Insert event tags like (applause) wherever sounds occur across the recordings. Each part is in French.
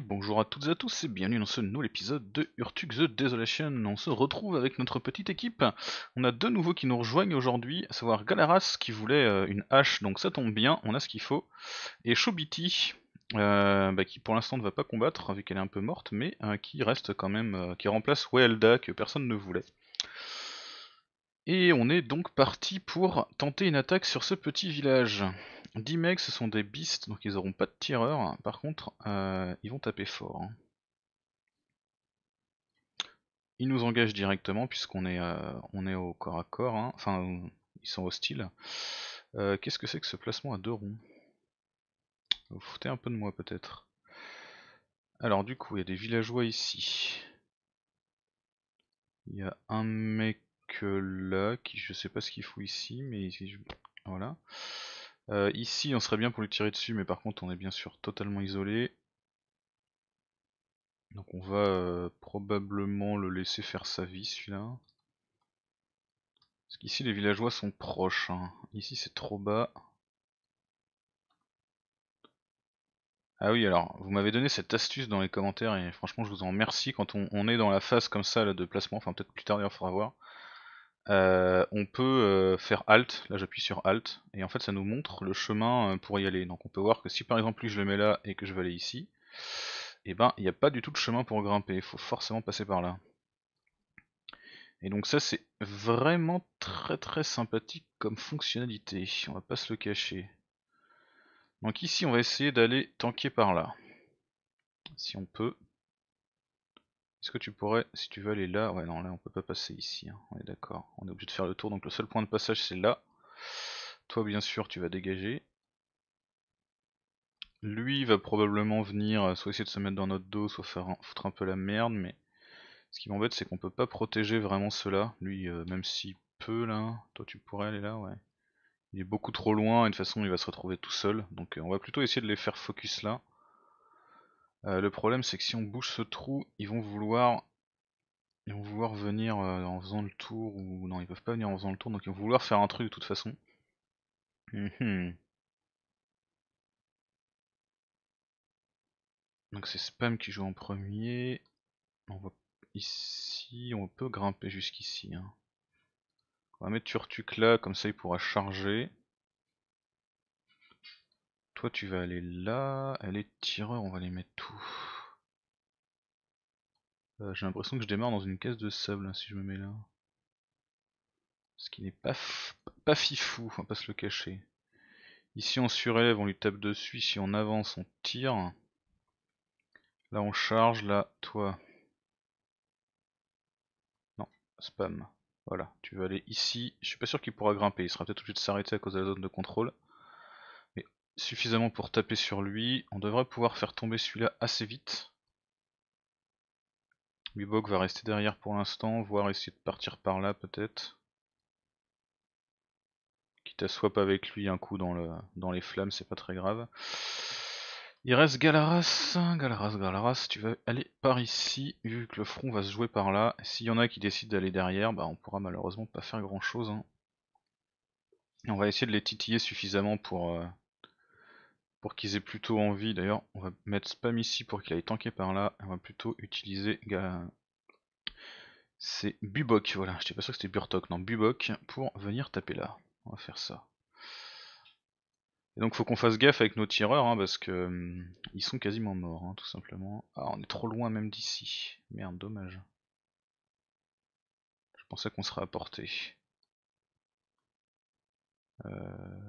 bonjour à toutes et à tous et bienvenue dans ce nouvel épisode de Urtug the Desolation. On se retrouve avec notre petite équipe. On a deux nouveaux qui nous rejoignent aujourd'hui, à savoir Galaras qui voulait euh, une hache, donc ça tombe bien, on a ce qu'il faut. Et Shobiti, euh, bah, qui pour l'instant ne va pas combattre vu qu'elle est un peu morte, mais euh, qui reste quand même, qui remplace Welda que personne ne voulait. Et on est donc parti pour tenter une attaque sur ce petit village. 10 mecs, ce sont des beasts, donc ils auront pas de tireur. Par contre, euh, ils vont taper fort. Hein. Ils nous engagent directement puisqu'on est, euh, on est au corps à corps. Hein. Enfin, ils sont hostiles. Euh, qu'est-ce que c'est que ce placement à deux ronds Vous foutez un peu de moi peut-être. Alors du coup, il y a des villageois ici. Il y a un mec là qui je sais pas ce qu'il fout ici, mais voilà. Euh, ici, on serait bien pour lui tirer dessus, mais par contre, on est bien sûr totalement isolé. Donc on va euh, probablement le laisser faire sa vie, celui-là. Parce qu'ici, les villageois sont proches. Hein. Ici, c'est trop bas. Ah oui, alors, vous m'avez donné cette astuce dans les commentaires, et franchement, je vous en remercie. Quand on, est dans la phase comme ça de placement, enfin peut-être plus tard, il faudra voir. Euh, on peut euh, faire Alt, là j'appuie sur Alt, et en fait ça nous montre le chemin euh, pour y aller. Donc on peut voir que si par exemple je le mets là et que je vais aller ici, et eh ben il n'y a pas du tout de chemin pour grimper, il faut forcément passer par là. Et donc ça c'est vraiment très très sympathique comme fonctionnalité, on va pas se le cacher. Donc ici on va essayer d'aller tanker par là, si on peut. Est-ce que tu pourrais, si tu veux aller là, ouais non là on peut pas passer ici, hein. on est d'accord, on est obligé de faire le tour, donc le seul point de passage c'est là. Toi bien sûr tu vas dégager. Lui va probablement venir euh, soit essayer de se mettre dans notre dos, soit faire foutre un peu la merde, mais ce qui m'embête c'est qu'on peut pas protéger vraiment cela. Lui euh, même s'il peut là, toi tu pourrais aller là, ouais. Il est beaucoup trop loin et de toute façon il va se retrouver tout seul, donc euh, on va plutôt essayer de les faire focus là. Euh, le problème c'est que si on bouge ce trou, ils vont vouloir ils venir euh, en faisant le tour ou non ils peuvent pas venir en faisant le tour donc ils vont vouloir faire un truc de toute façon. Mhm. Donc c'est Spam qui joue en premier. On va ici, on peut grimper jusqu'ici. Hein. On va mettre Turtuc là, comme ça il pourra charger tu vas aller là, est tireur, on va les mettre tout. Euh, j'ai l'impression que je démarre dans une caisse de sable hein, si je me mets là. Ce qui n'est pas, pas fifou, on va pas se le cacher. Ici on surélève, on lui tape dessus, si on avance on tire. Là on charge, là toi. Non, spam. Voilà, tu vas aller ici. Je suis pas sûr qu'il pourra grimper, il sera peut-être obligé de s'arrêter à cause de la zone de contrôle suffisamment pour taper sur lui. On devrait pouvoir faire tomber celui-là assez vite. Bibok va rester derrière pour l'instant, voire essayer de partir par là peut-être. Quitte à swap avec lui un coup dans, les flammes, c'est pas très grave. Il reste Galaras, Galaras, Galaras, tu vas aller par ici, vu que le front va se jouer par là. S'il y en a qui décident d'aller derrière, bah on pourra malheureusement pas faire grand chose. Hein. on va essayer de les titiller suffisamment pour, euh, pour qu'ils aient plutôt envie. D'ailleurs, on va mettre spam ici pour qu'il aille tanker par là. On va plutôt utiliser. C'est Bubok, voilà. J'étais pas sûr que c'était Burtok, non, Bubok pour venir taper là. On va faire ça. Et donc faut qu'on fasse gaffe avec nos tireurs hein, parce que hum, ils sont quasiment morts hein, tout simplement. Ah on est trop loin même d'ici. Merde dommage. Je pensais qu'on serait à portée. Euh...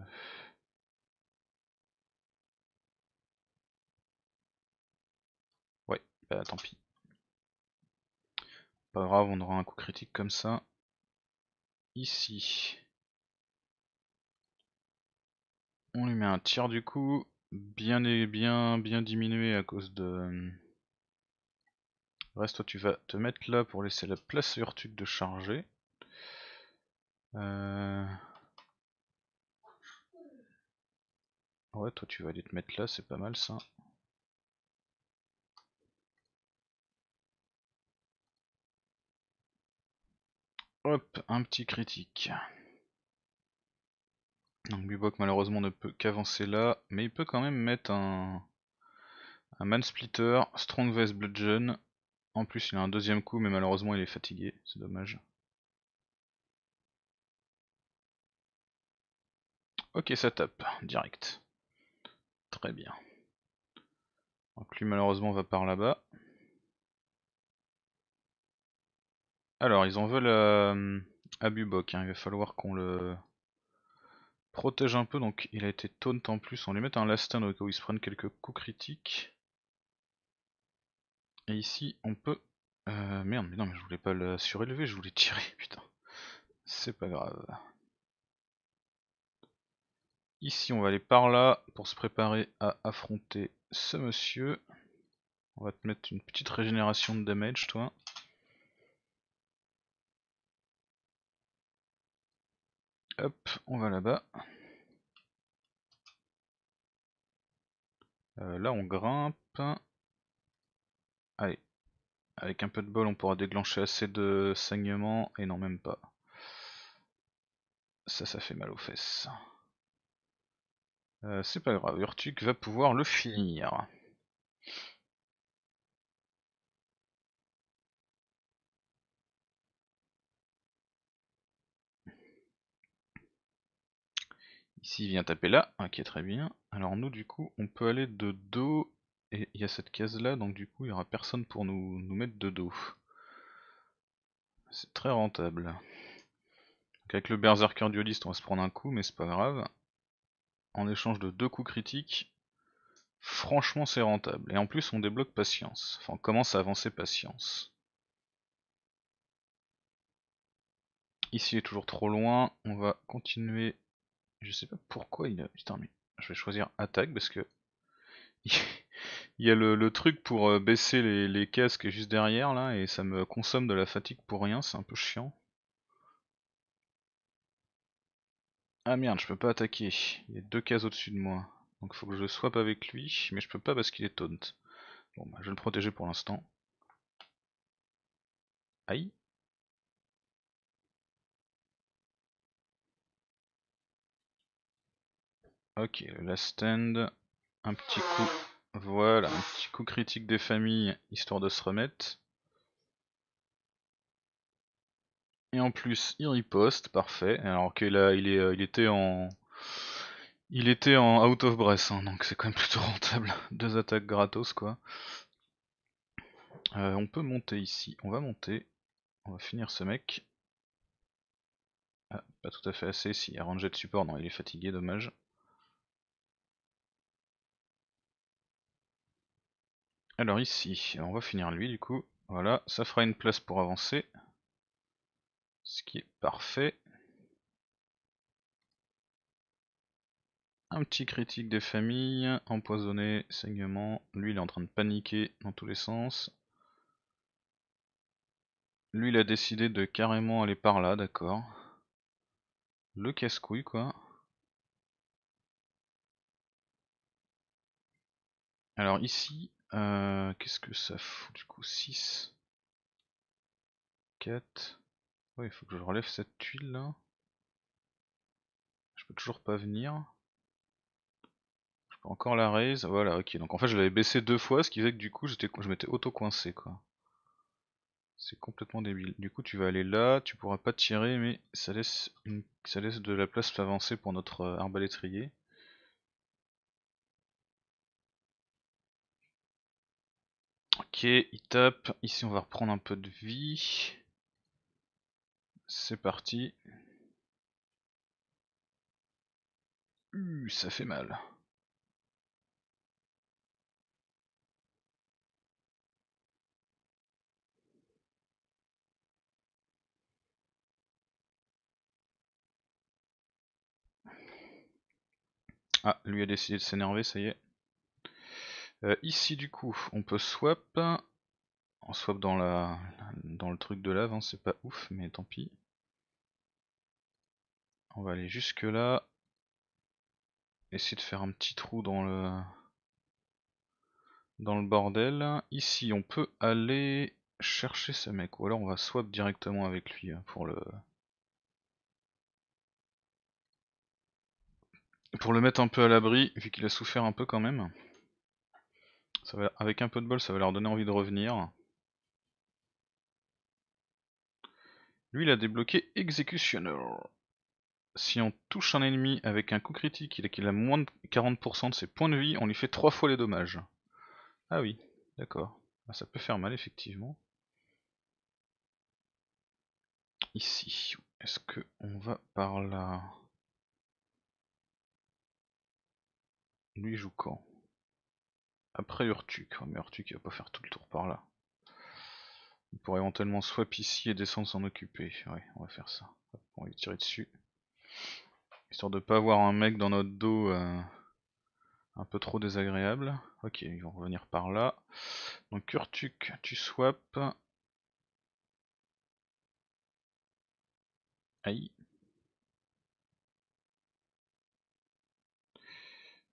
Bah tant pis. Pas grave, on aura un coup critique comme ça. Ici. On lui met un tir du coup, bien bien bien diminué à cause de. Euh, Reste toi tu vas te mettre là pour laisser la place à Urtuc de charger. Euh. Ouais toi tu vas aller te mettre là, c'est pas mal ça. Hop, un petit critique. Donc Bubok malheureusement ne peut qu'avancer là, mais il peut quand même mettre un, Man Splitter, Strong Vest Bludgeon. En plus il a un deuxième coup, mais malheureusement il est fatigué, c'est dommage. Ok, ça tape, direct. Très bien. Donc lui malheureusement va par là-bas. Alors, ils en veulent euh, à Bubok. Hein. Il va falloir qu'on le protège un peu. Donc, il a été taunt en plus. On lui met un last stand au cas où il se prenne quelques coups critiques. Et ici, on peut... Euh, merde, mais non, mais je voulais pas le surélever, je voulais (laughs) tirer, putain. C'est pas grave. Ici, on va aller par là pour se préparer à affronter ce monsieur. On va te mettre une petite régénération de damage, toi. Hop, on va là-bas. Euh, là, on grimpe. Allez. Avec un peu de bol, on pourra déclencher assez de saignements. Et non, même pas. Ça, ça fait mal aux fesses. Euh, c'est pas grave, Urtuk va pouvoir le finir. Ici, il vient taper là. Ok, très bien. Alors nous, du coup, on peut aller de dos. Et il y a cette case là, donc du coup, il n'y aura personne pour nous, mettre de dos. C'est très rentable. avec le berserker dualiste, on va se prendre un coup, mais c'est pas grave. En échange de deux coups critiques, franchement c'est rentable. Et en plus on débloque patience. Enfin on commence à avancer patience. Ici il est toujours trop loin, on va continuer je sais pas pourquoi il a... Putain, mais je vais choisir attaque parce que... (laughs) il y a le, truc pour euh, baisser les, casques juste derrière là et ça me consomme de la fatigue pour rien, c'est un peu chiant. Ah merde, je peux pas attaquer. Il y a deux cases au-dessus de moi. Donc faut que je swap avec lui, mais je peux pas parce qu'il est taunt. Bon bah je vais le protéger pour l'instant. Aïe. Ok, le last stand. Un petit coup. Voilà, un petit coup critique des familles, histoire de se remettre. Et en plus, il riposte, parfait. Alors que là, il, était en. Il était en out of breath, hein, donc c'est quand même plutôt (laughs) rentable. Deux attaques gratos, quoi. Euh, on peut monter ici. On va monter. On va finir ce mec. Ah, pas tout à fait assez. S'il y a un de support, non, il est fatigué, dommage. Alors ici, on va finir lui du coup. Voilà, ça fera une place pour avancer. Ce qui est parfait. Un petit critique des familles, empoisonné, saignement. Lui il est en train de paniquer dans tous les sens. Lui il a décidé de carrément aller par là, d'accord. Le casse-couille quoi. Alors ici, euh, qu'est-ce que ça fout du coup 6 4 il faut que je relève cette tuile là. Je peux toujours pas venir. Je peux encore la raise. Voilà, ok. Donc en fait, je l'avais baissé deux fois, ce qui faisait que du coup, je m'étais auto-coincé quoi. C'est complètement débile. Du coup, tu vas aller là, tu pourras pas tirer, mais ça laisse, ça laisse de la place avancer pour notre euh, arbalétrier. Ok, il tape. Ici, on va reprendre un peu de vie. C'est parti. Uh, ça fait mal. Ah, lui a décidé de s'énerver, ça y est. Euh, ici du coup on peut swap. On swap dans la dans le truc de lave, hein, c'est pas ouf mais tant pis. On va aller jusque là. Essayer de faire un petit trou dans le dans le bordel. Ici on peut aller chercher ce mec ou alors on va swap directement avec lui hein, pour le pour le mettre un peu à l'abri vu qu'il a souffert un peu quand même avec un peu de bol, ça va leur donner envie de revenir. Lui, il a débloqué Executioner. Si on touche un ennemi avec un coup critique et qu'il a moins de 40% de ses points de vie, on lui fait trois fois les dommages. Ah oui, d'accord. Ah, ça peut faire mal, effectivement. Ici, est-ce que on va par là Lui joue quand après Urtuk. Hein, mais Urtuk il va pas faire tout le tour par là. On pourrait éventuellement swap ici et descendre s'en occuper. Ouais, on va faire ça. on va lui tirer dessus. Histoire de pas avoir un mec dans notre dos euh, un peu trop désagréable. Ok, ils vont revenir par là. Donc Urtuk, tu swaps. Aïe.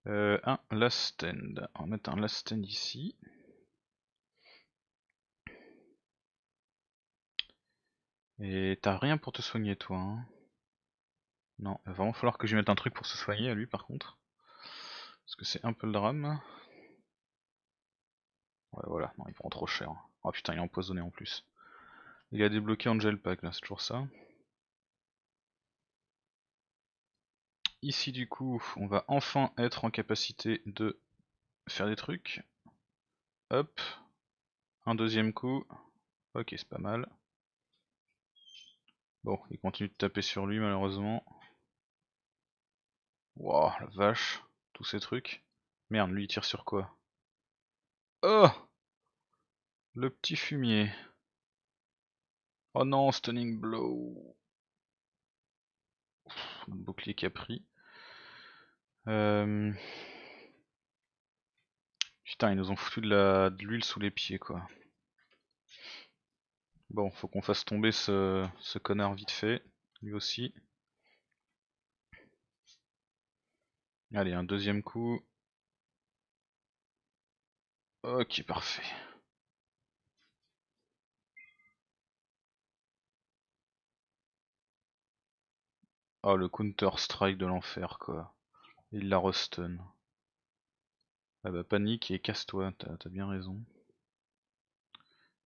Euh, un last stand. On va mettre un last stand ici. Et t'as rien pour te soigner toi. Hein non, il va vraiment falloir que je mette un truc pour se soigner à lui par contre. Parce que c'est un peu le drame. Ouais voilà, non il prend trop cher. Oh putain il est empoisonné en plus. Il a débloqué Angel Pack là, c'est toujours ça. Ici du coup, on va enfin être en capacité de faire des trucs. Hop, un deuxième coup. Ok, c'est pas mal. Bon, il continue de taper sur lui malheureusement. Wouah, la vache, tous ces trucs. Merde, lui il tire sur quoi Oh Le petit fumier. Oh non, stunning blow. le bouclier a pris. Euh... Putain, ils nous ont foutu de la de l'huile sous les pieds, quoi. Bon, faut qu'on fasse tomber ce... ce connard vite fait, lui aussi. Allez, un deuxième coup. Ok, parfait. Oh, le counter-strike de l'enfer, quoi. Il la restun. Ah bah panique et casse-toi, t'as bien raison.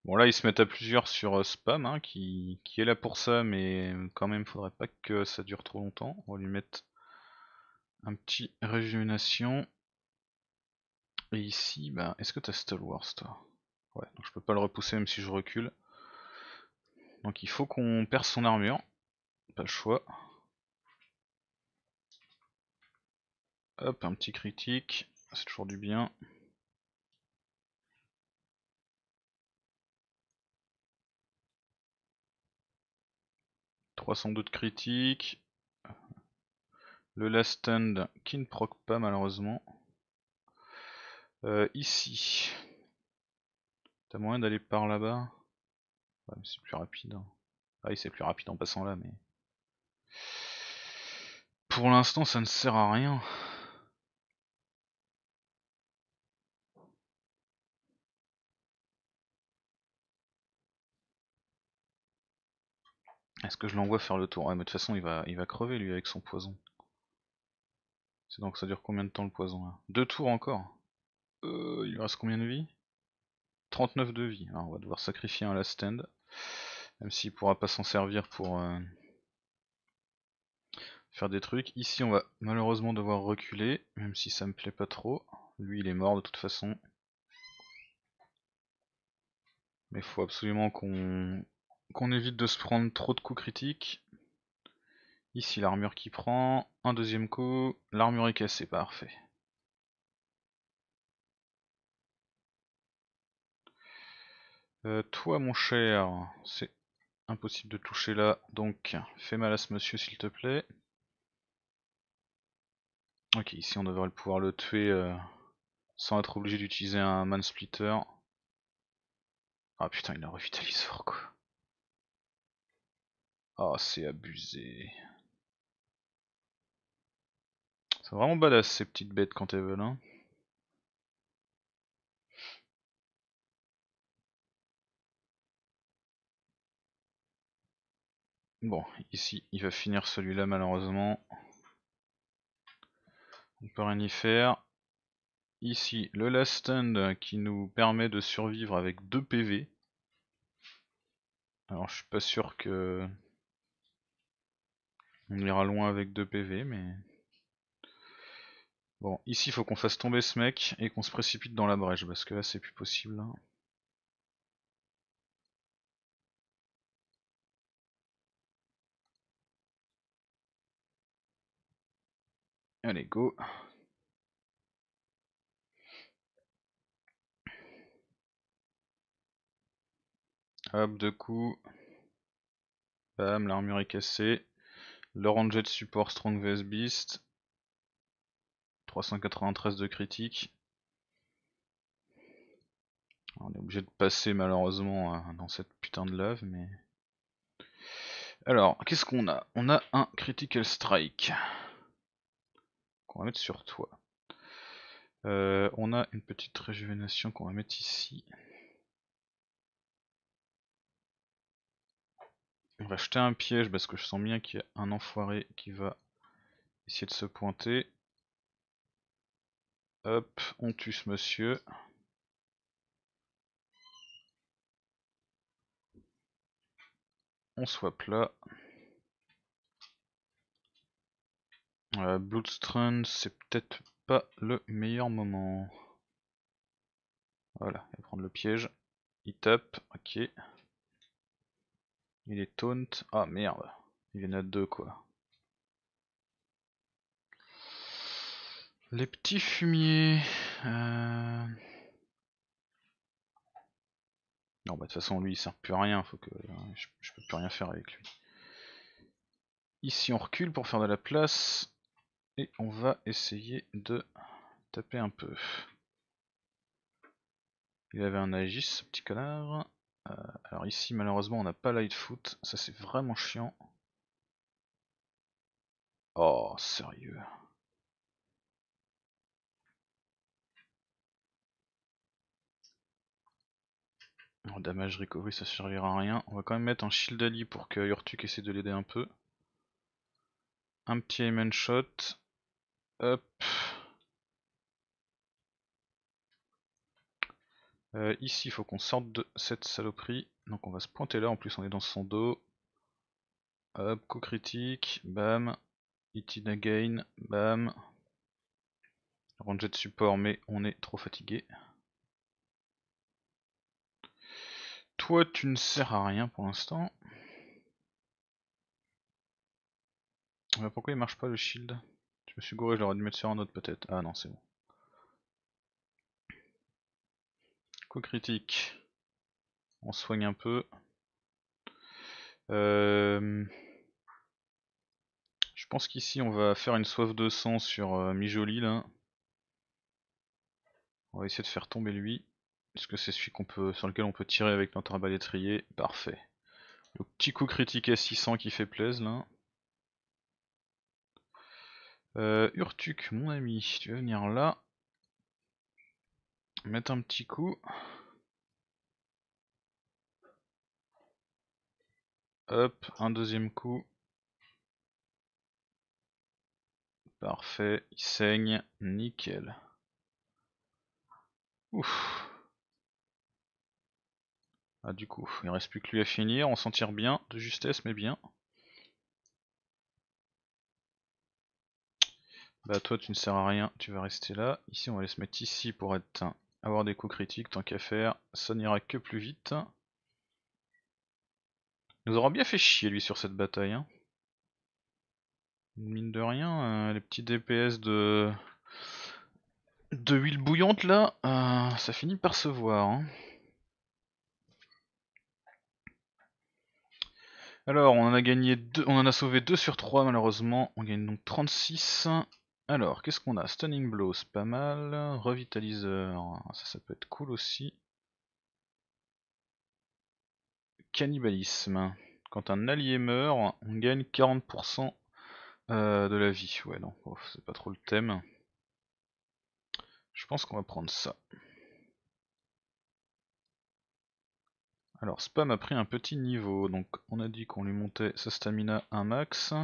Bon là ils se mettent à plusieurs sur euh, Spam hein, qui, est là pour ça mais quand même faudrait pas que ça dure trop longtemps. On va lui mettre un petit régénération. Et ici, bah, est-ce que t'as Stall toi Ouais, donc je peux pas le repousser même si je recule. Donc il faut qu'on perce son armure. Pas le choix. Hop, un petit critique, c'est toujours du bien. doute critiques. Le last stand qui ne proc pas malheureusement. Euh, ici. T'as moyen d'aller par là-bas ouais, C'est plus rapide. Hein. Ah oui c'est plus rapide en passant là mais. Pour l'instant ça ne sert à rien. Est-ce que je l'envoie faire le tour Ouais mais de toute façon il va, il va crever lui avec son poison. C'est donc ça dure combien de temps le poison là Deux tours encore euh, Il lui reste combien de vie 39 de vie. Alors ah, on va devoir sacrifier un last stand. Même s'il pourra pas s'en servir pour euh, faire des trucs. Ici on va malheureusement devoir reculer, même si ça me plaît pas trop. Lui il est mort de toute façon. Mais faut absolument qu'on qu'on évite de se prendre trop de coups critiques. Ici l'armure qui prend, un deuxième coup, l'armure est cassée, parfait. Euh, toi mon cher, c'est impossible de toucher là, donc fais mal à ce monsieur s'il te plaît. Ok, ici on devrait pouvoir le tuer euh, sans être obligé d'utiliser un man splitter. Ah putain, il a revitalisé fort quoi. Ah, oh, c'est abusé. C'est vraiment badass ces petites bêtes quand elles veulent. Hein. Bon, ici, il va finir celui-là malheureusement. On peut rien y faire. Ici, le last stand euh, qui nous permet de survivre avec 2 PV. Alors, je suis pas sûr que on ira loin avec 2 PV, mais... Bon, ici, il faut qu'on fasse tomber ce mec et qu'on se précipite dans la brèche, parce que là, c'est plus possible. Hein. Allez, go Hop, deux coups. Bam, l'armure est cassée. Laurent de support Strong vs Beast. 393 de critique. On est obligé de passer malheureusement euh, dans cette putain de lave, mais. Alors, qu'est-ce qu'on a On a un Critical Strike. Qu'on va mettre sur toi. Euh, on a une petite réjuvénation qu'on va mettre ici. On va jeter un piège parce que je sens bien qu'il y a un enfoiré qui va essayer de se pointer. Hop, on tue ce monsieur. On swap là. Euh, Bloodstrand, c'est peut-être pas le meilleur moment. Voilà, il va prendre le piège. Il tape, ok. Il est taunt. Ah merde. Il y en a deux quoi. Les petits fumiers. Euh. Non bah de toute façon lui il sert plus à rien, faut que. Je, ne peux plus rien faire avec lui. Ici on recule pour faire de la place. Et on va essayer de taper un peu. Il avait un agis, ce petit connard. Euh, alors ici malheureusement on n'a pas Lightfoot, ça c'est vraiment chiant. Oh sérieux. Oh, damage recovery ça servira à rien. On va quand même mettre un shield ally pour que Yurtuk essaie de l'aider un peu. Un petit aim shot. Hop. Euh, ici, il faut qu'on sorte de cette saloperie. Donc on va se pointer là, en plus on est dans son dos. Hop, co critique, bam. It again, bam. Ranger de support, mais on est trop fatigué. Toi, tu ne sers à rien pour l'instant. Euh, pourquoi il marche pas le shield Je me suis gouré, je l'aurais dû mettre sur un autre peut-être. Ah non, c'est bon. critique. On soigne un peu. Euh, je pense qu'ici on va faire une soif de sang sur euh, Mijolil. On va essayer de faire tomber lui. parce que c'est celui qu'on peut, sur lequel on peut tirer avec notre arbalétrier Parfait. Le petit coup critique à 600 qui fait plaise là. Euh, Urtuk, mon ami, tu vas venir là mettre un petit coup. Hop, un deuxième coup. Parfait, il saigne, nickel. Ouf. Ah du coup, il reste plus que lui à finir, on s'en tire bien, de justesse mais bien. Bah toi tu ne sers à rien, tu vas rester là. Ici on va aller se mettre ici pour être avoir des coups critiques, tant qu'à faire, ça n'ira que plus vite. Nous aurons bien fait chier lui sur cette bataille. Hein. Mine de rien, euh, les petits DPS de huile bouillante là, euh, ça finit par se voir. Hein. Alors, on en a gagné deux, on en a sauvé 2 sur 3 malheureusement, on gagne donc 36. Alors, qu'est-ce qu'on a Stunning Blow, c'est pas mal. Revitaliseur, ça, peut être cool aussi. Cannibalisme. Quand un allié meurt, on gagne 40% euh, de la vie. Ouais, non, oh, c'est pas trop le thème. Je pense qu'on va prendre ça. Alors, Spam a pris un petit niveau, donc on a dit qu'on lui montait sa stamina à un max.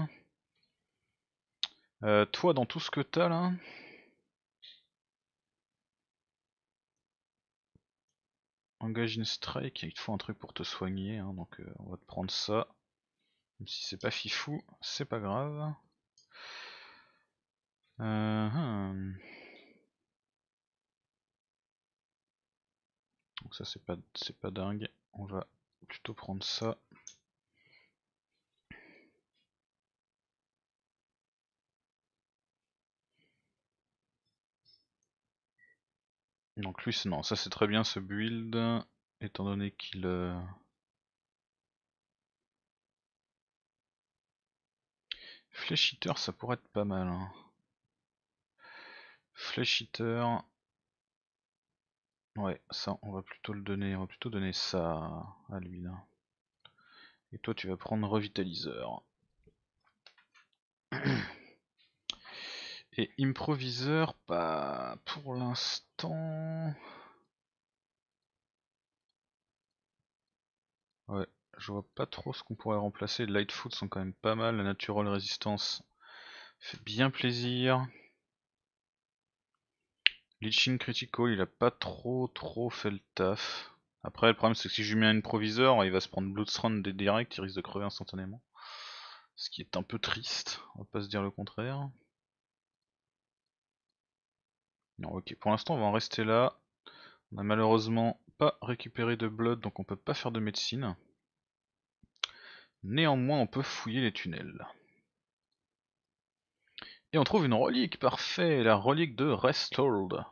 Euh, toi, dans tout ce que t'as là. Engage une strike, il te faut un truc pour te soigner, hein, donc euh, on va te prendre ça. Même si c'est pas fifou, c'est pas grave. Euh, hum. Donc ça c'est pas c'est pas dingue. On va plutôt prendre ça. Donc lui, non, ça c'est très bien ce build, étant donné qu'il... Euh, fléchiteur ça pourrait être pas mal. Hein. fléchiteur, Ouais, ça on va plutôt le donner, on va plutôt donner ça à lui là. Et toi tu vas prendre revitaliseur. Et improviseur, pas pour l'instant. Ouais, je vois pas trop ce qu'on pourrait remplacer. Lightfoot sont quand même pas mal. La natural résistance fait bien plaisir. Leeching critical, il a pas trop trop fait le taf. Après, le problème c'est que si je lui mets un improviseur, il va se prendre Bloodstrand direct, il risque de crever instantanément. Ce qui est un peu triste, on va pas se dire le contraire ok. Pour l'instant, on va en rester là. On a malheureusement pas récupéré de blood, donc on peut pas faire de médecine. Néanmoins, on peut fouiller les tunnels. Et on trouve une relique, parfait, la relique de Restored.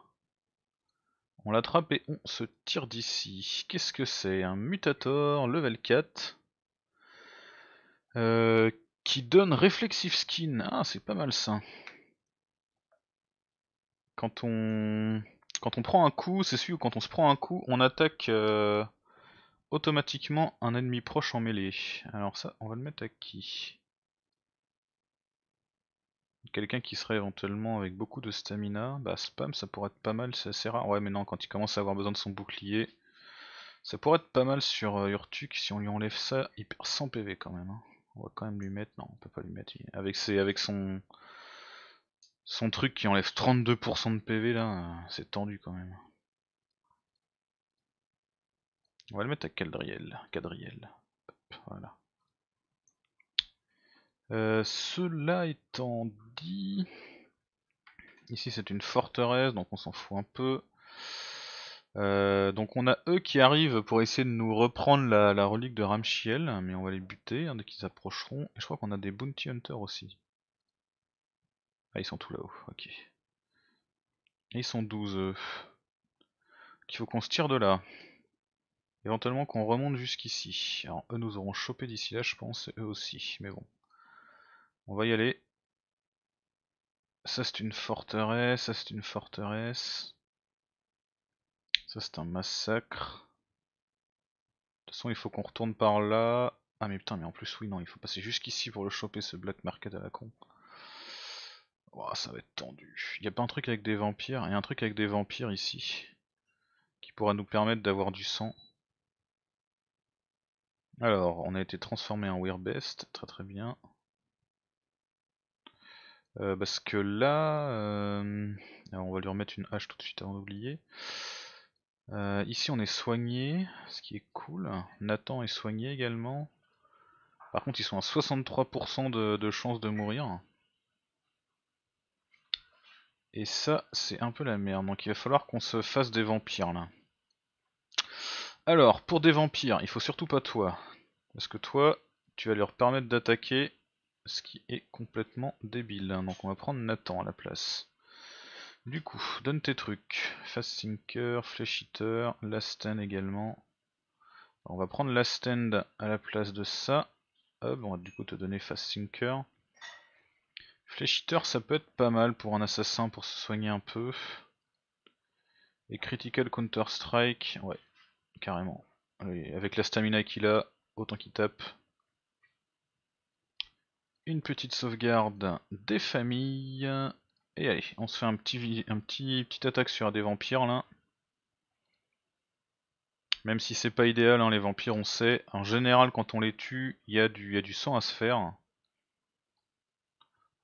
On l'attrape et on se tire d'ici. Qu'est-ce que c'est Un mutator, level 4, euh, qui donne Reflexive Skin. Ah, c'est pas mal ça quand on quand on prend un coup, c'est celui où quand on se prend un coup, on attaque euh, automatiquement un ennemi proche en mêlée. Alors ça, on va le mettre à qui Quelqu'un qui serait éventuellement avec beaucoup de stamina, bah spam ça pourrait être pas mal, c'est assez rare. Ouais mais non, quand il commence à avoir besoin de son bouclier, ça pourrait être pas mal sur euh, Urtuk si on lui enlève ça, il perd 100 PV quand même. Hein. On va quand même lui mettre, non on peut pas lui mettre, avec, ses, avec son... Son truc qui enlève 32% de PV là, euh, c'est tendu quand même. On va le mettre à Cadriel. Cadriel. voilà. Euh, cela étant dit, ici c'est une forteresse, donc on s'en fout un peu. Euh, donc on a eux qui arrivent pour essayer de nous reprendre la, relique de Ramchiel, mais on va les buter hein, dès qu'ils approcheront. Et je crois qu'on a des bounty hunters aussi. Ah, ils sont tous là-haut, ok. ils sont 12. Euh. Il faut qu'on se tire de là. Éventuellement qu'on remonte jusqu'ici. Alors eux nous auront chopé d'ici là je pense, eux aussi, mais bon. On va y aller. Ça c'est une forteresse, ça c'est une forteresse. Ça c'est un massacre. De toute façon il faut qu'on retourne par là. Ah mais putain mais en plus oui non il faut passer jusqu'ici pour le choper ce black market à la con. Oh, ça va être tendu. il Y a pas un truc avec des vampires Il y a un truc avec des vampires ici. Qui pourra nous permettre d'avoir du sang. Alors, on a été transformé en best Très très bien. Euh, parce que là, euh, on va lui remettre une hache tout de suite avant d'oublier. Euh, ici on est soigné, ce qui est cool. Nathan est soigné également. Par contre ils sont à 63% de, de chance de mourir. Et ça, c'est un peu la merde. Donc il va falloir qu'on se fasse des vampires là. Alors, pour des vampires, il faut surtout pas toi. Parce que toi, tu vas leur permettre d'attaquer ce qui est complètement débile. Donc on va prendre Nathan à la place. Du coup, donne tes trucs. Fast Thinker, Flesh Eater, Last Stand également. on va prendre Last Stand à la place de ça. Hop, on va du coup te donner Fast Thinker. Fléchiteur ça peut être pas mal pour un assassin pour se soigner un peu. Et Critical Counter Strike, ouais, carrément. avec la stamina qu'il a, autant qu'il tape. Une petite sauvegarde des familles. Et allez, on se fait un petit, un petit petite attaque sur des vampires là. Même si c'est pas idéal, hein, les vampires on sait, en général quand on les tue, il y, y, a du sang à se faire.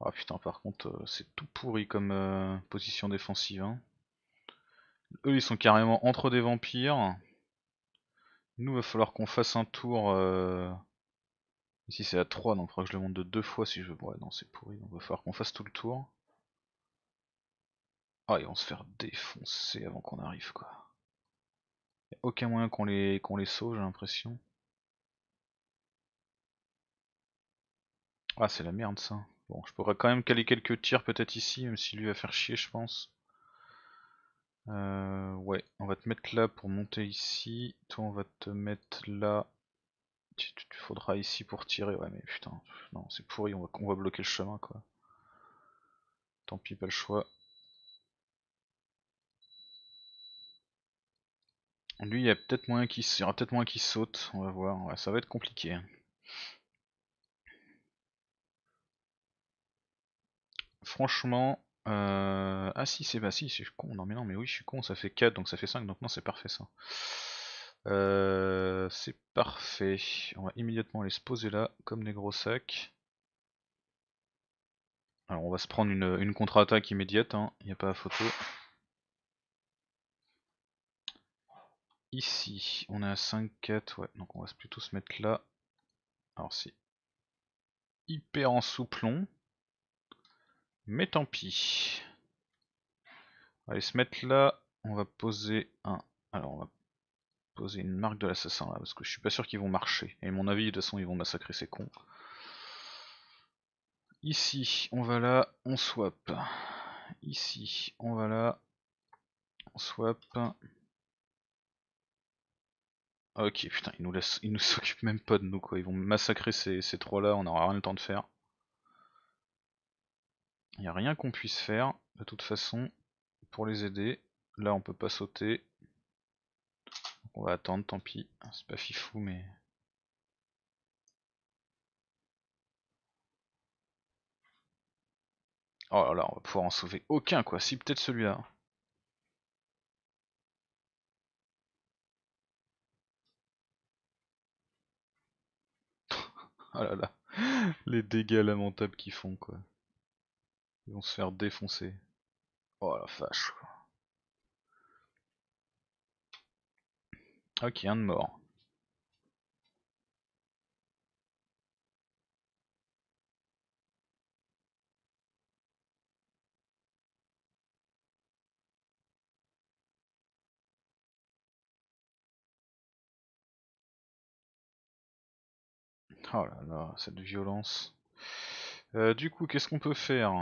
Ah putain, par contre, euh, c'est tout pourri comme euh, position défensive. Hein. Eux, ils sont carrément entre des vampires. Nous, va falloir qu'on fasse un tour. Euh, ici, c'est à 3, donc il faudra que je le monte de deux fois si je veux. Ouais, non, c'est pourri, donc va falloir qu'on fasse tout le tour. Ah, ils vont se faire défoncer avant qu'on arrive, quoi. n'y a aucun moyen qu'on les, qu'on les sauve, j'ai l'impression. Ah, c'est la merde, ça. Bon, je pourrais quand même caler quelques tirs peut-être ici, même si lui va faire chier, je pense. Euh, ouais, on va te mettre là pour monter ici. Toi, on va te mettre là. Tu, te ici pour tirer. Ouais, mais putain, non, c'est pourri, on va, va bloquer le chemin, quoi. Tant pis, pas le choix. Lui, il y a peut-être moyen qu'il peut qui saute, on va voir. Ouais, ça va être compliqué. Hein. franchement... Euh, ah si, c'est bah si, con. Non mais non, mais oui, je suis con, ça fait 4, donc ça fait 5, donc non, c'est parfait ça. Euh, c'est parfait. On va immédiatement aller se poser là, comme des gros sacs. Alors on va se prendre une, contre-attaque immédiate, hein. il n'y a pas à photo. Ici, on est à 5-4, ouais, donc on va plutôt se mettre là. Alors c'est hyper en souplon. Mais tant pis. On va se mettre là. On va poser un. Alors on va poser une marque de l'assassin là parce que je suis pas sûr qu'ils vont marcher. Et mon avis de toute façon ils vont massacrer ces cons. Ici on va là, on swap. Ici on va là, on swap. Ok putain ils nous laissent, ils nous s'occupent (laughs) même pas de nous quoi. Ils vont massacrer ces, ces trois là, on n'aura rien le temps de faire. Il n'y a rien qu'on puisse faire, de toute façon, pour les aider. Là, on peut pas sauter. On va attendre, tant pis. C'est pas fifou, mais... Oh là là, on va pouvoir en sauver aucun, quoi. Si, peut-être celui-là. (laughs) oh là là, les dégâts lamentables qu'ils font, quoi. Ils vont se faire défoncer. Oh la vache. Ok, un de mort. Oh là là, cette violence. Euh, du coup, qu'est-ce qu'on peut faire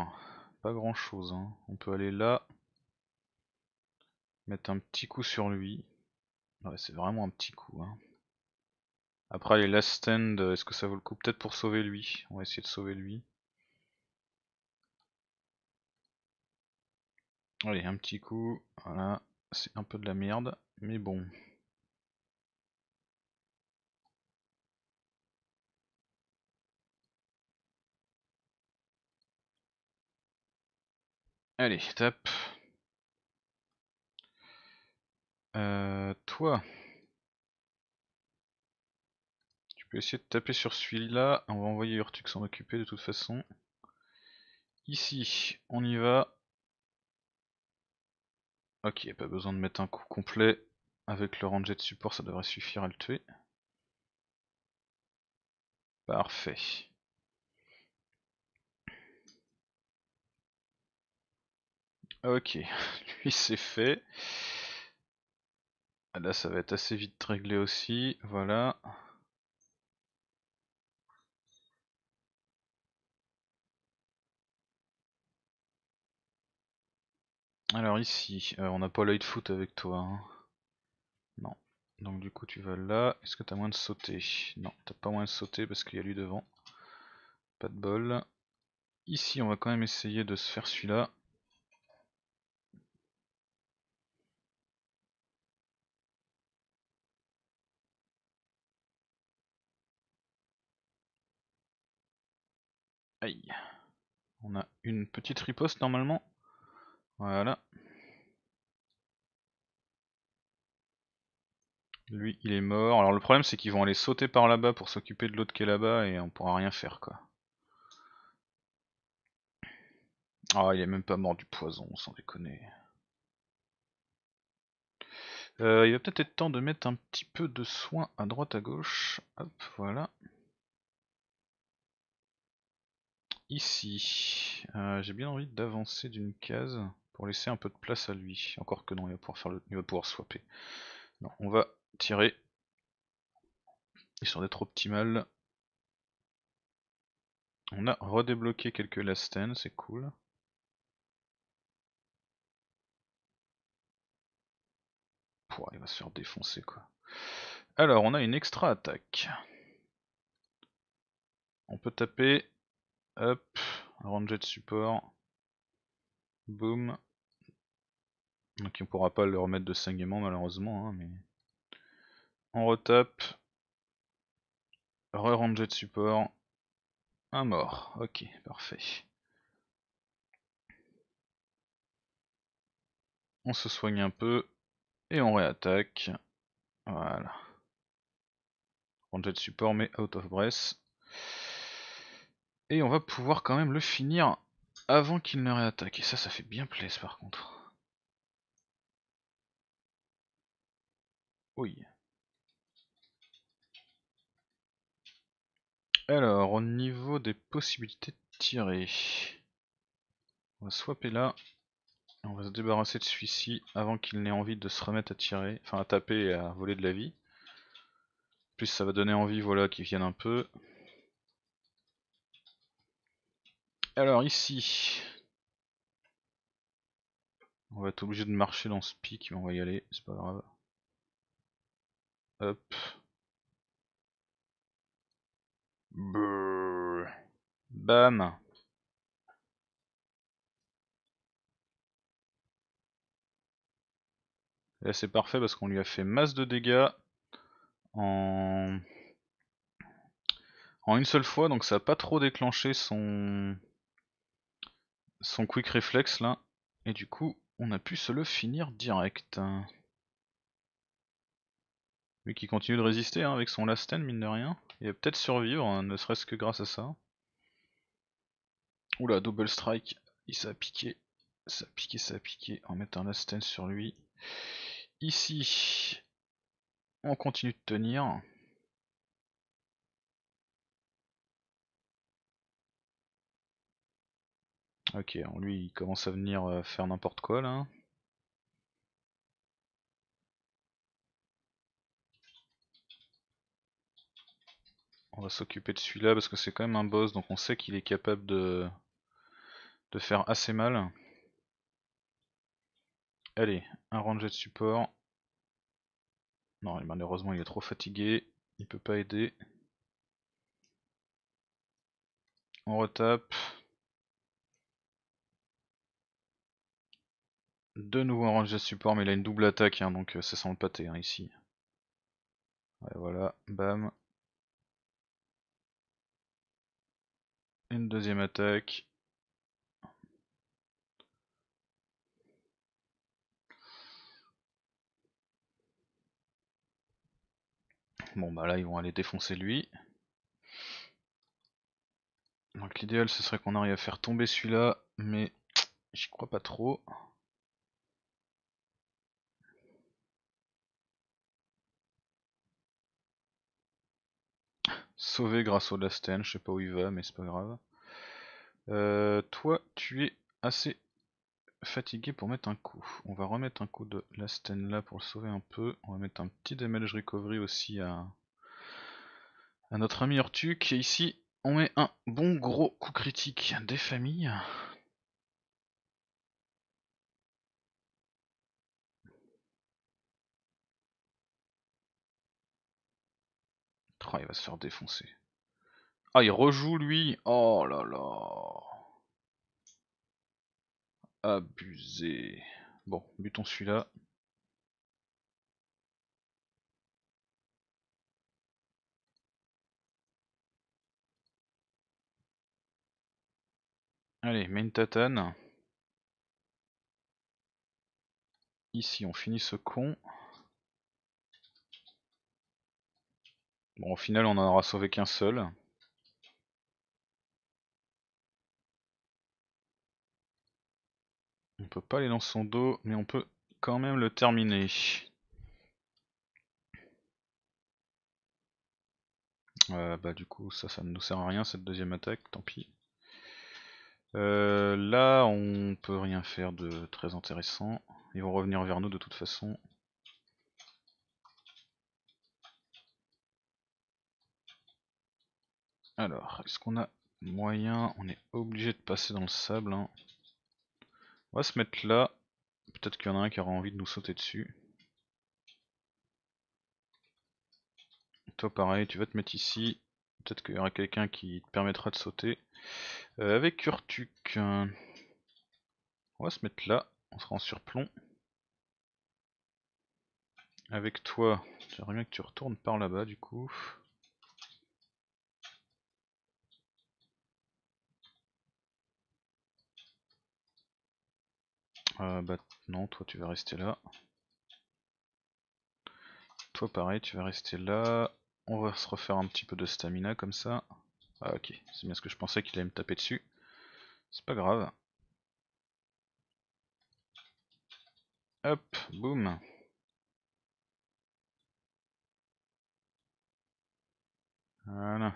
pas grand chose. Hein. On peut aller là, mettre un petit coup sur lui. c'est vraiment un petit coup. Hein. Après, les last stand, est-ce que ça vaut le coup Peut-être pour sauver lui. On va essayer de sauver lui. Allez, un petit coup. Voilà, c'est un peu de la merde, mais bon. Allez, tape Euh, toi. Tu peux essayer de taper sur celui-là. On va envoyer Urtux s'en occuper de toute façon. Ici, on y va. Ok, pas besoin de mettre un coup complet. Avec le ranger de support, ça devrait suffire à le tuer. Parfait. Ok, (laughs) lui c'est fait. Ah, là ça va être assez vite réglé aussi, voilà. Alors ici, euh, on n'a pas l'œil de foot avec toi. Hein. Non. Donc du coup tu vas là. Est-ce que t'as moins de sauter Non, t'as pas moins de sauter parce qu'il y a lui devant. Pas de bol. Ici on va quand même essayer de se faire celui-là. On a une petite riposte normalement. Voilà. Lui, il est mort. Alors le problème, c'est qu'ils vont aller sauter par là-bas pour s'occuper de l'autre qui est là-bas et on pourra rien faire, quoi. Ah, il est même pas mort du poison, sans déconner. Euh, il va peut-être être temps de mettre un petit peu de soin à droite à gauche. Hop, voilà. ici. Euh, j'ai bien envie d'avancer d'une case pour laisser un peu de place à lui. Encore que non, il va pouvoir, swapper. on va tirer, histoire d'être optimal. On a redébloqué quelques lasten, c'est cool. il va se faire défoncer quoi. Alors, on a une extra attaque. On peut taper Hop, ranger de support. Boom. Donc on pourra pas le remettre de 5 saignement malheureusement, hein, mais on retape. Re-ranger de support. Un mort. Ok, parfait. On se soigne un peu et on réattaque. Voilà. Ranger de support mais out of breath. Et on va pouvoir quand même le finir avant qu'il ne réattaque. Et ça, ça fait bien plaisir par contre. Oui. Alors, au niveau des possibilités de tirer, on va swapper là. On va se débarrasser de celui-ci avant qu'il n'ait envie de se remettre à tirer, enfin à taper et à voler de la vie. Plus ça va donner envie voilà, qu'il vienne un peu. Alors ici, on va être obligé de marcher dans ce pic, mais on va y aller, c'est pas grave. Hop. Bam. Là c'est parfait parce qu'on lui a fait masse de dégâts en... en une seule fois, donc ça n'a pas trop déclenché son son quick reflex là. Et du coup, on a pu se le finir direct. Lui qui continue de résister hein, avec son last stand, mine de rien. Il va peut-être survivre, hein, ne serait-ce que grâce à ça. Oula, double strike. Il s'est piqué. Ça a piqué, ça a piqué. On va mettre un last stand sur lui. Ici, on continue de tenir. Ok, lui il commence à venir euh, faire n'importe quoi là. On va s'occuper de celui-là parce que c'est quand même un boss donc on sait qu'il est capable de... de faire assez mal. Allez, un ranger de support. Non, malheureusement il est trop fatigué, il peut pas aider. On retape. De nouveau un de support, mais il a une double attaque, hein, donc euh, ça sent le pâté hein, ici. Et voilà, bam. Une deuxième attaque. Bon bah là ils vont aller défoncer lui. Donc l'idéal ce serait qu'on arrive à faire tomber celui-là, mais j'y crois pas trop. Sauvé grâce au last je sais pas où il va, mais c'est pas grave. Euh, toi, tu es assez fatigué pour mettre un coup. On va remettre un coup de Lasten là pour le sauver un peu. On va mettre un petit damage recovery aussi à, à notre ami qui Et ici, on met un bon gros coup critique des familles. il va se faire défoncer. Ah, il rejoue lui. Oh là là. Abusé. Bon, butons celui-là. Allez, main tatane. Ici, on finit ce con. Bon, au final, on en aura sauvé qu'un seul. On peut pas aller dans son dos, mais on peut quand même le terminer. Euh, bah du coup ça ça ne nous sert à rien cette deuxième attaque, tant pis. Euh, là on peut rien faire de très intéressant. Ils vont revenir vers nous de toute façon. Alors, est-ce qu'on a moyen On est obligé de passer dans le sable. Hein. On va se mettre là. Peut-être qu'il y en a un qui aura envie de nous sauter dessus. Toi pareil, tu vas te mettre ici. Peut-être qu'il y aura quelqu'un qui te permettra de sauter. Euh, avec Urtuk. Euh, on va se mettre là. On sera en surplomb. Avec toi, j'aimerais bien que tu retournes par là-bas du coup. Ah, bah non, toi tu vas rester là. Toi pareil, tu vas rester là. On va se refaire un petit peu de stamina comme ça. Ah ok, c'est bien ce que je pensais qu'il allait me taper dessus. C'est pas grave. Hop, boum. Voilà.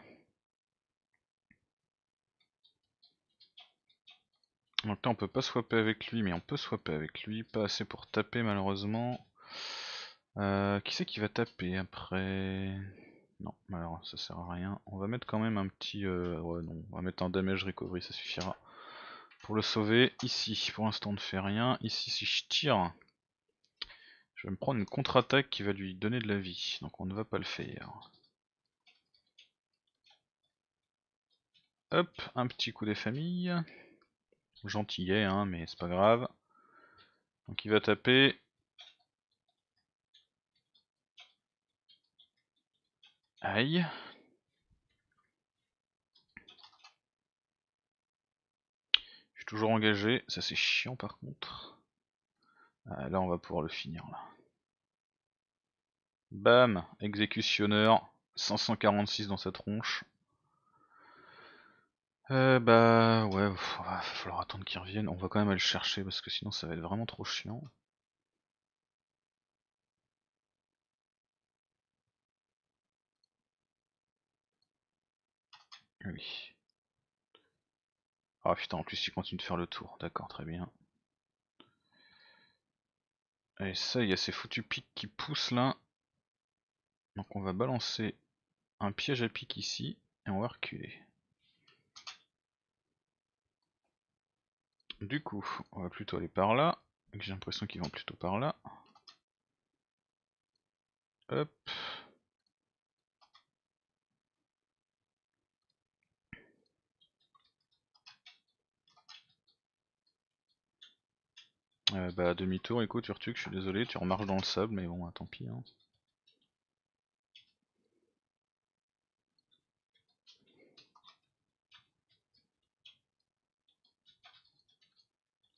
Donc là on peut pas swapper avec lui, mais on peut swapper avec lui. Pas assez pour taper malheureusement. Euh, qui c'est qui va taper après Non, alors ça sert à rien. On va mettre quand même un petit... Euh, ouais non, on va mettre un damage recovery, ça suffira. Pour le sauver, ici, pour l'instant on ne fait rien. Ici si je tire, je vais me prendre une contre-attaque qui va lui donner de la vie. Donc on ne va pas le faire. Hop, un petit coup des familles gentillet, hein, mais c'est pas grave. Donc il va taper. Aïe. Je suis toujours engagé, ça c'est chiant par contre. Euh, là on va pouvoir le finir là. Bam, exécutionneur, 546 dans sa tronche. Euh, bah ouais, ah, va falloir attendre qu'il revienne. On va quand même aller le chercher parce que sinon ça va être vraiment trop chiant. Ah oui. Ah putain, en plus il continue de faire le tour. D'accord, très bien. Et ça, il y a ces foutus pics qui poussent là. Donc on va balancer un piège à pic ici et on va reculer. Du coup, on va plutôt aller par là. J'ai l'impression qu'ils vont plutôt par là. Hop. Euh, bah demi-tour, écoute retues. je suis désolé, tu remarches dans le sable, mais bon, tant pis. Hein.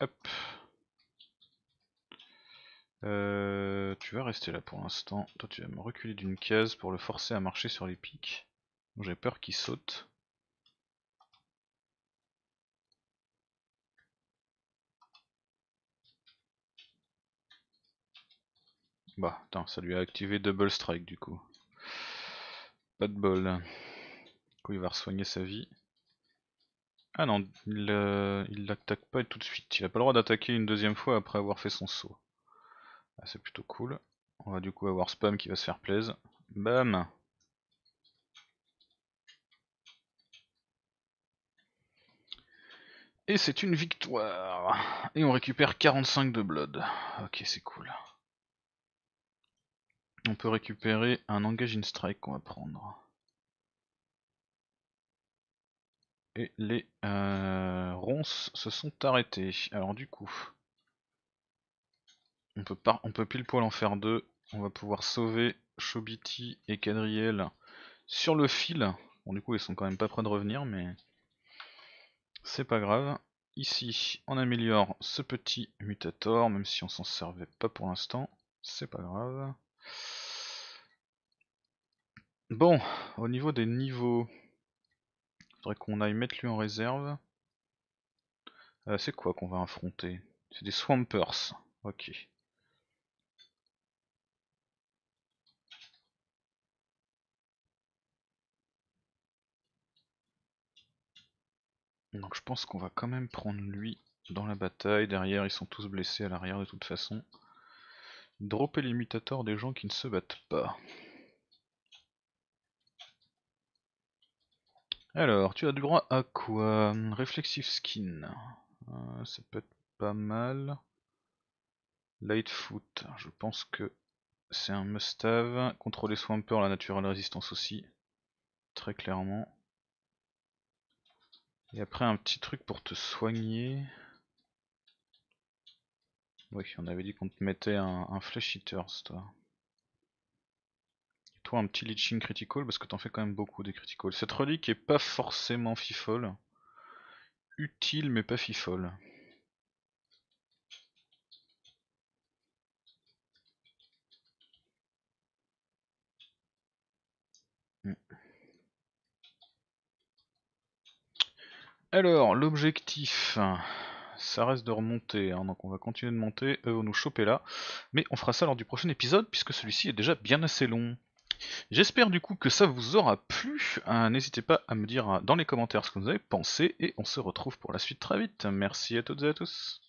Hop. Euh, tu vas rester là pour l'instant. Toi, tu vas me reculer d'une case pour le forcer à marcher sur les pics. J'ai peur qu'il saute. Bah, attends, ça lui a activé Double Strike du coup. Pas de bol. Du il va soigner sa vie. Ah non, il n'attaque euh, l'attaque pas tout de suite. Il n'a pas le droit d'attaquer une deuxième fois après avoir fait son saut. Ah, c'est plutôt cool. On va du coup avoir spam qui va se faire plaise. Bam Et c'est une victoire Et on récupère 45 de blood. Ok, c'est cool. On peut récupérer un engage in strike qu'on va prendre. les euh, ronces se sont arrêtées. Alors du coup, on peut, on peut pile poil en faire deux. On va pouvoir sauver Chobiti et Cadriel sur le fil. Bon du coup ils sont quand même pas prêts de revenir mais c'est pas grave. Ici on améliore ce petit mutator même si on s'en servait pas pour l'instant. C'est pas grave. Bon, au niveau des niveaux, il Faudrait qu'on aille mettre lui en réserve. Euh, c'est quoi qu'on va affronter C'est des Swampers. Ok. Donc je pense qu'on va quand même prendre lui dans la bataille. Derrière, ils sont tous blessés à l'arrière de toute façon. Dropper l'imitator des gens qui ne se battent pas. Alors, tu as du droit à quoi Reflexive skin. Euh, ça peut être pas mal. Lightfoot, je pense que c'est un must-have. Contrôler peur, la naturelle résistance aussi. Très clairement. Et après un petit truc pour te soigner. Oui, on avait dit qu'on te mettait un, un Flesh Eaters, toi un petit Leeching Critical parce que t'en fais quand même beaucoup des Critical. Cette relique est pas forcément fifole. Utile mais pas fifole. Hmm. Alors, l'objectif, ça reste de remonter, hein, donc on va continuer de monter, eux vont nous choper là, mais on fera ça lors du prochain épisode, puisque celui-ci est déjà bien assez long. J'espère du coup que ça vous aura plu. Euh, n'hésitez pas à me dire dans les commentaires ce que vous avez pensé et on se retrouve pour la suite très vite. Merci à toutes et à tous.